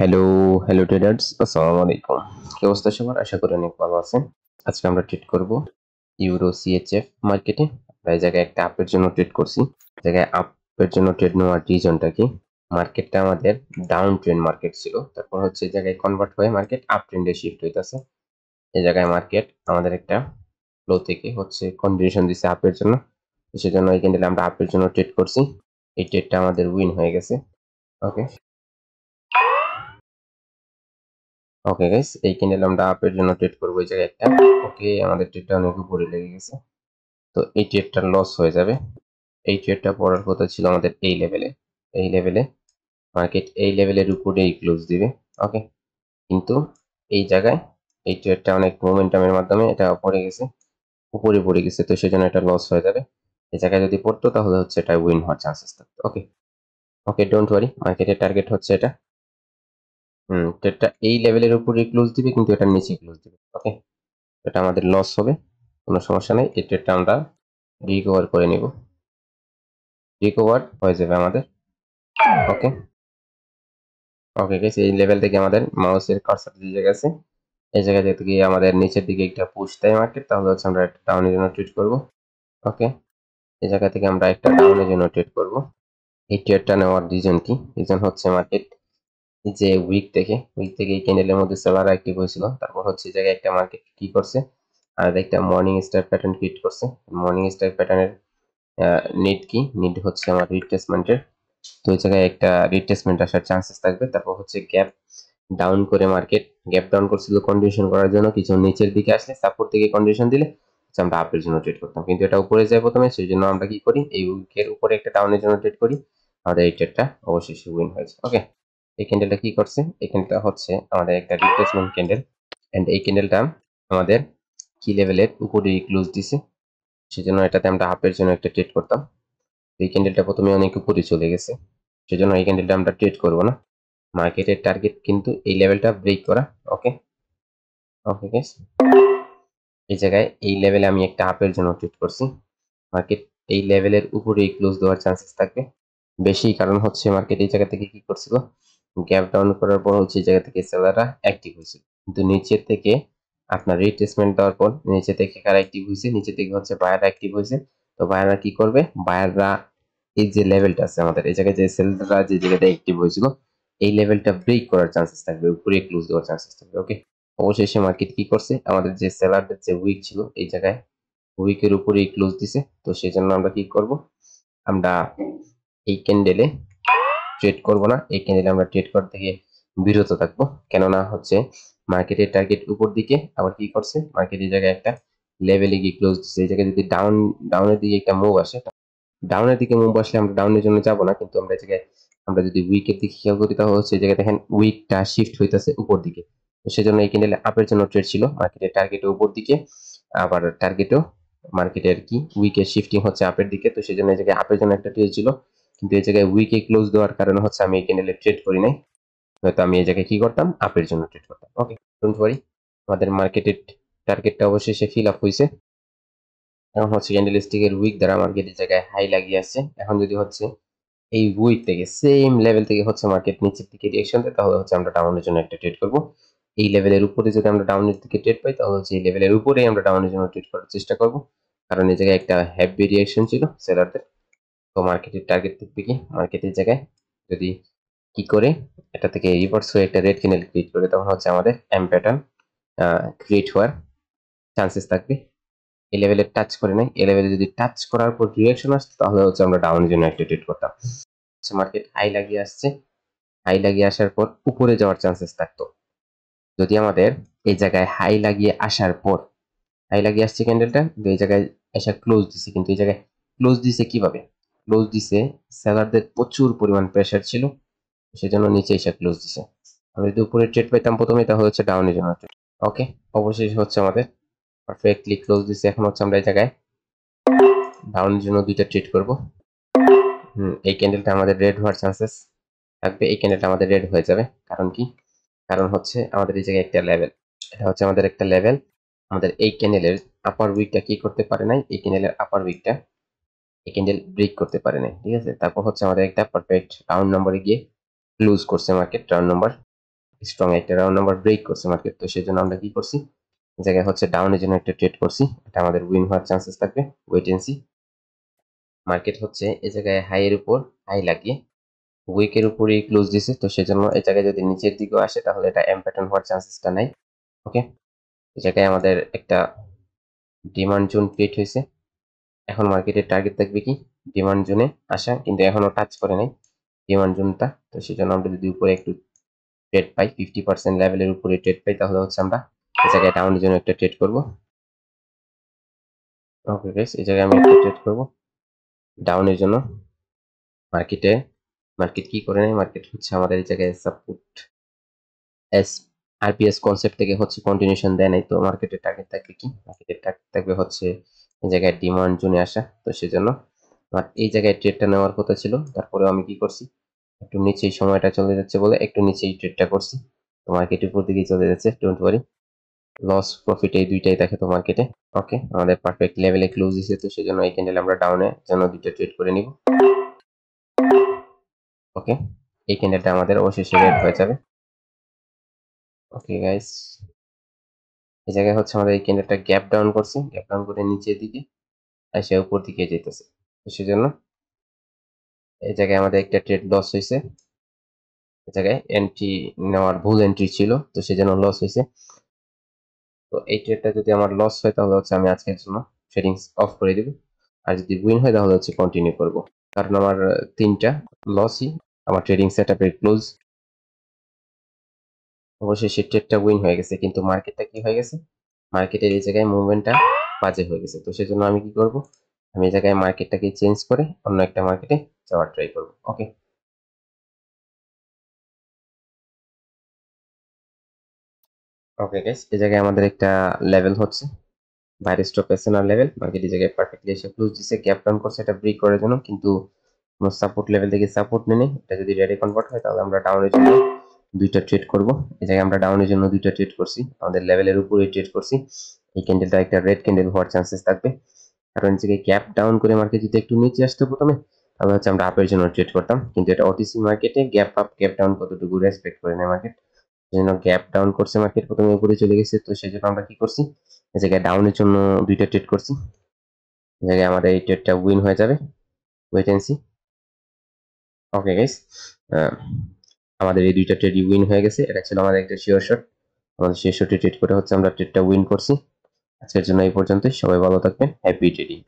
hello hello traders আসসালামু আলাইকুম কি অবস্থা সবার আশা করি অনেক ভালো আছেন আজকে আমরা ট্রেড করব ইউরো সিএচএফ মার্কেটে আমরা এই জায়গায় একটা আপের জন্য ট্রেড করছি জায়গায় আপের জন্য ট্রেড নেওয়ার রিজনটা কি মার্কেটটা আমাদের ডাউন ট্রেন্ড মার্কেট ছিল তারপর হচ্ছে এই জায়গায় কনভার্ট হয়ে মার্কেট আপ ট্রেন্ডে শিফট হইতেছে এই জায়গায় মার্কেট আমাদের একটা লো থেকে হচ্ছে কন্ডিশন দিছে আপের জন্য সেজন্য এই ক্যান্ডেলে আমরা আপের জন্য ট্রেড করছি এই ট্রেডটা আমাদের উইন হয়ে গেছে ওকে ওকে গাইস এই ক্যান্ডেল আমরা আপের জন্য ট্রেড করবো এই জায়গায় একটা ওকে আমাদের ট্রেডটা অনেক উপরে লেগে গেছে তো এই ট্রেডটা লস হয়ে যাবে এই ট্রেডটা পড়ার কথা ছিল আমাদের এই লেভেলে এই লেভেলে মার্কেট এই লেভেলের উপরেই ক্লোজ দিবে ওকে কিন্তু এই জায়গায় এই ট্রেডটা অনেক মোমেন্টামের মাধ্যমে এটা পড়ে গেছে উপরে পড়ে গেছে তো সেজন্য এটা লস হয়ে যাবে এই জায়গায় যদি পড়তো তাহলে হচ্ছে এটা উইন হওয়ার চান্সেস থাকতো ওকে ওকে ডোন্ট ওয়ারি মার্কেটের টার্গেট হচ্ছে এটা হুম তো এটা এই লেভেলের উপরে ক্লোজ দিবে কিন্তু এটা নিচে ক্লোজ দিবে ওকে এটা আমাদের লস হবে কোনো সমস্যা নেই এই ট্রেডটা আমরা রিকভার করে নেব রিকভার হয়ে যাবে আমাদের ওকে ওকে গেছে এই লেভেল থেকে আমাদের মাউসের কার্সার যে গেছে আছে এই জায়গা থেকে গিয়ে আমাদের নিচের দিকে একটা পুশ দেয় মার্কেট তাহলে হচ্ছে আমরা একটা ডাউনের জন্য ট্রেড করব ওকে এই জায়গা থেকে আমরা একটা টাউনের জন্য ট্রেড করব এই ট্রেডটা নেওয়ার রিজন কি রিজন হচ্ছে মার্কেট যে উইক থেকে উইক থেকে ক্যান্ডেলের মধ্যে সেলার অ্যাক্টিভ হয়েছিল তারপর হচ্ছে জায়গায় একটা মার্কেট কি করছে আর একটা মর্নিং স্টার প্যাটার্ন ক্রিয়েট করছে মর্নিং স্টার প্যাটার্নের নেট কি নেট হচ্ছে আমার রিট্রেসমেন্টের তো ওই জায়গায় একটা রিট্রেসমেন্ট আসার চান্সেস থাকবে তারপর হচ্ছে গ্যাপ ডাউন করে মার্কেট গ্যাপ ডাউন করছিল কন্ডিশন করার জন্য কিছু নিচের দিকে আসলে সাপোর্ট থেকে কন্ডিশন দিলে আমরা আপের জন্য ট্রেড করতাম কিন্তু এটা উপরে যায় প্রথমে সেই জন্য আমরা কি করি এই উইকের উপরে একটা ডাউনের জন্য ট্রেড করি আমাদের এই ট্রেডটা অবশেষে উইন হয়েছে ওকে এই ক্যান্ডেলটা কি করছে এই ক্যান্ডেলটা হচ্ছে আমাদের একটা রিপ্লেসমেন্ট ক্যান্ডেল এন্ড এই ক্যান্ডেলটা আমাদের কি লেভেলের উপরে ক্লোজ দিছে সেজন্য এটাতে আমরা হাফের জন্য একটা ট্রেড করতাম এই ক্যান্ডেলটা প্রথমে অনেক উপরে চলে গেছে সেজন্য এই ক্যান্ডেলটা আমরা ট্রেড করব না মার্কেটের টার্গেট কিন্তু এই লেভেলটা ব্রেক করা ওকে ওকে গেস এই জায়গায় এই লেভেলে আমি একটা হাফের জন্য ট্রেড করছি মার্কেট এই লেভেলের উপরেই ক্লোজ দেওয়ার চান্সেস থাকবে বেশি কারণ হচ্ছে মার্কেট এই জায়গা থেকে কি করছিল গ্যাপ ডাউন করার পর হচ্ছে এই জায়গা থেকে সেলাররা অ্যাক্টিভ হয়েছিল কিন্তু নিচের থেকে আপনার রিট্রেসমেন্ট দেওয়ার পর নিচে থেকে কারা অ্যাক্টিভ হয়েছে নিচে থেকে হচ্ছে বায়ার অ্যাক্টিভ হয়েছে তো বায়াররা কি করবে বায়াররা এই যে লেভেলটা আছে আমাদের এই জায়গায় যে সেলাররা যে জায়গাতে অ্যাক্টিভ হয়েছিল এই লেভেলটা ব্রেক করার চান্সেস থাকবে উপরে ক্লোজ দেওয়ার চান্সেস থাকবে ওকে অবশেষে মার্কেট কি করছে আমাদের যে সেলারদের যে উইক ছিল এই জায়গায় উইকের উপরেই ক্লোজ দিছে তো সেই জন্য আমরা কি করব আমরা এই ক্যান্ডেলে ট্রেড করব না এই ক্যান্ডেলে আমরা ট্রেড করতে থেকে বিরত থাকব কেননা হচ্ছে মার্কেটের টার্গেট উপর দিকে আবার কি করছে মার্কেটের জায়গায় একটা লেভেলে গিয়ে ক্লোজ দিচ্ছে এই জায়গায় যদি ডাউন ডাউনের দিকে একটা মুভ আসে ডাউনের দিকে মুভ আসলে আমরা ডাউনের জন্য যাব না কিন্তু আমরা জায়গায় আমরা যদি উইকের দিকে খেয়াল করি তাহলে হচ্ছে এই জায়গায় দেখেন উইকটা শিফট হইতেছে উপর দিকে তো সেজন্য এই ক্যান্ডেলে আপের জন্য ট্রেড ছিল মার্কেটের টার্গেটের উপর দিকে আবার টার্গেটও মার্কেটের কি উইকের শিফটিং হচ্ছে আপের দিকে তো সেজন্য এই জায়গায় আপের জন্য একটা ট্রেড ছিল কিন্তু এই জায়গায় উইকে ক্লোজ দেওয়ার কারণে হচ্ছে আমি এই ক্যান্ডেলে ট্রেড করি নাই হয়তো আমি এই জায়গায় কি করতাম আপের জন্য ট্রেড করতাম ওকে ডোন্ট ওয়ারি আমাদের মার্কেটের টার্গেটটা অবশেষে ফিল আপ হয়েছে এখন হচ্ছে ক্যান্ডেল স্টিকের উইক দ্বারা মার্কেটের জায়গায় হাই লাগিয়ে আছে এখন যদি হচ্ছে এই উইক থেকে সেম লেভেল থেকে হচ্ছে মার্কেট নিচের দিকে রিয়েকশন দেয় তাহলে হচ্ছে আমরা ডাউনের জন্য একটা ট্রেড করব এই লেভেলের উপরে যদি আমরা ডাউনের দিকে ট্রেড পাই তাহলে হচ্ছে এই লেভেলের উপরেই আমরা ডাউনের জন্য ট্রেড করার চেষ্টা করব কারণ এই জায়গায় একটা হ্যাপি রিয়েকশন ছিল সেলারদের তো মার্কেটের টার্গেট থাকবে কি মার্কেটের জায়গায় যদি কি করে এটা থেকে রিভার্স হয়ে একটা রেড ক্যান্ডেল ক্রিয়েট করে তখন হচ্ছে আমাদের এম প্যাটার্ন ক্রিয়েট হওয়ার চান্সেস থাকবে এ লেভেলে টাচ করে নাই এ লেভেলে যদি টাচ করার পর রিয়াকশন আসতো তাহলে হচ্ছে আমরা ডাউনের জন্য একটা ট্রেড করতাম মার্কেট আচ্ছা, হাই লাগিয়ে আসছে হাই লাগিয়ে আসার পর উপরে যাওয়ার চান্সেস থাকতো যদি আমাদের এই জায়গায় হাই লাগিয়ে আসার পর হাই লাগিয়ে আসছে ক্যান্ডেলটা এই জায়গায় এসে ক্লোজ দিছে কিন্তু এই জায়গায় ক্লোজ দিছে কিভাবে ক্লোজ দিছে সেলারদের প্রচুর পরিমাণ প্রেশার ছিল সেজন্য নিচে এসে ক্লোজ দিছে আমরা যদি উপরে ট্রেড পাইতাম প্রথমে এটা হচ্ছে ডাউনের জন্য ওকে অবশেষ হচ্ছে আমাদের পারফেক্টলি ক্লোজ দিছে এখন হচ্ছে আমরা এই জায়গায় ডাউনের জন্য দুইটা ট্রেড করব হুম এই ক্যান্ডেলটা আমাদের রেড হওয়ার চান্সেস থাকবে এই ক্যান্ডেলটা আমাদের রেড হয়ে যাবে কারণ কি কারণ হচ্ছে আমাদের এই জায়গায় একটা লেভেল এটা হচ্ছে আমাদের একটা লেভেল আমাদের এই ক্যান্ডেলের আপার উইকটা কি করতে পারে নাই এই ক্যান্ডেলের আপার উইকটা এই ক্যান্ডেল ব্রেক করতে পারে না ঠিক আছে তারপর হচ্ছে আমাদের একটা পারফেক্ট রাউন্ড নম্বরে গিয়ে ক্লোজ করছে মার্কেট রাউন্ড নম্বর স্ট্রং একটা রাউন্ড নম্বর ব্রেক করছে মার্কেট তো সেই জন্য আমরা কি করছি জায়গায় হচ্ছে ডাউনের জন্য একটা ট্রেড করছি এটা আমাদের উইন হওয়ার চান্সেস থাকবে ওয়েট মার্কেট হচ্ছে এ জায়গায় হাই এর উপর হাই লাগিয়ে উইকের উপরে ক্লোজ দিছে তো সেজন্য এই জায়গায় যদি নিচের দিকেও আসে তাহলে এটা এম প্যাটার্ন হওয়ার চান্সেসটা নাই ওকে এই জায়গায় আমাদের একটা ডিমান্ড জোন ক্রিয়েট হয়েছে এখন মার্কেটের টার্গেট থাকবে কি ডিমান্ড জোনে আসা কিন্তু এখনো টাচ করে নাই ডিমান্ড জোনটা তো সেজন্য আমরা যদি উপরে একটু ট্রেড পাই ফিফটি পার্সেন্ট লেভেলের উপরে ট্রেড পাই তাহলে হচ্ছে আমরা এই জায়গায় ডাউনের জন্য একটা ট্রেড করব ওকে বেশ এই জায়গায় আমি একটা ট্রেড করব ডাউনের জন্য মার্কেটে মার্কেট কি করে নেয় মার্কেট হচ্ছে আমাদের এই জায়গায় সাপোর্ট এস আরপিএস কনসেপ্ট থেকে হচ্ছে কন্টিনিউশন দেয় নাই তো মার্কেটের টার্গেট থাকবে কি মার্কেটের টার্গেট থাকবে হচ্ছে এই জায়গায় ডিমান্ড জোনে আসা তো সেজন্য আমার এই জায়গায় ট্রেডটা নেওয়ার কথা ছিল তারপরে আমি কি করছি একটু নিচে সময়টা চলে যাচ্ছে বলে একটু নিচেই ট্রেডটা করছি তো মার্কেট উপর দিকে চলে যাচ্ছে ডোন্ট ওয়ারি লস প্রফিট এই দুইটাই থাকে তো মার্কেটে ওকে আমাদের পারফেক্ট লেভেলে ক্লোজ হয়েছে তো সেজন্য এই ক্যান্ডেল আমরা ডাউনে যেন দুইটা ট্রেড করে নিব ওকে এই ক্যান্ডেলটা আমাদের অবশ্যই রেড হয়ে যাবে ওকে গাইস এই জায়গায় হচ্ছে আমাদের এই ক্যান্ডেলটা গ্যাপ ডাউন করছে গ্যাপ ডাউন করে নিচের দিকে আর সে উপর দিকে যেতেছে সেজন্য এই জায়গায় আমাদের একটা ট্রেড লস হয়েছে এই জায়গায় এন্ট্রি নেওয়ার ভুল এন্ট্রি ছিল তো সেজন্য লস হয়েছে তো এই ট্রেডটা যদি আমার লস হয় তাহলে হচ্ছে আমি আজকের জন্য ট্রেডিংস অফ করে দেব আর যদি উইন হয় তাহলে হচ্ছে কন্টিনিউ করব কারণ আমার তিনটা লসই আমার ট্রেডিং সেট আপের ক্লোজ অবশ্যই সে ট্রেডটা উইন হয়ে গেছে কিন্তু মার্কেটটা কি হয়ে গেছে মার্কেটের এই জায়গায় মুভমেন্টটা বাজে হয়ে গেছে তো সেজন্য আমি কি করব আমি এই জায়গায় মার্কেটটাকে চেঞ্জ করে অন্য একটা মার্কেটে যাওয়ার ট্রাই করব ওকে ওকে গাইস এই জায়গায় আমাদের একটা লেভেল হচ্ছে বাইরে স্টপ না লেভেল মার্কেট এই জায়গায় পারফেক্টলি এসে ক্লোজ দিছে গ্যাপ ডাউন করছে এটা ব্রেক করার জন্য কিন্তু কোনো সাপোর্ট লেভেল থেকে সাপোর্ট নেই এটা যদি রেডি কনভার্ট হয় তাহলে আমরা ডাউনে চলে দুইটা ট্রেড করব এই জায়গায় আমরা ডাউনের জন্য দুইটা ট্রেড করছি আমাদের লেভেলের উপরে ট্রেড করছি এই ক্যান্ডেলটা একটা রেড ক্যান্ডেল হওয়ার চান্সেস থাকবে কারণ নিজেকে ক্যাপ ডাউন করে মার্কেট যদি একটু নিচে আসতো প্রথমে তাহলে হচ্ছে আমরা আপের জন্য ট্রেড করতাম কিন্তু এটা ওটিসি মার্কেটে গ্যাপ আপ গ্যাপ ডাউন কতটুকু রেসপেক্ট করে নেয় মার্কেট জন্য গ্যাপ ডাউন করছে মার্কেট প্রথমে উপরে চলে গেছে তো সেই জন্য আমরা কি করছি এই জায়গায় ডাউনের জন্য দুইটা ট্রেড করছি এই জায়গায় আমাদের এই ট্রেডটা উইন হয়ে যাবে wait and see okay guys আমাদের এই দুইটা ট্রেডই উইন হয়ে গেছে এটা ছিল আমাদের একটা শিওর শট আমাদের শেয়ার শর্টে ট্রেড করে হচ্ছে আমরা ট্রেডটা উইন করছি আজকের জন্য এই পর্যন্তই সবাই ভালো থাকবেন হ্যাপি ট্রেডিং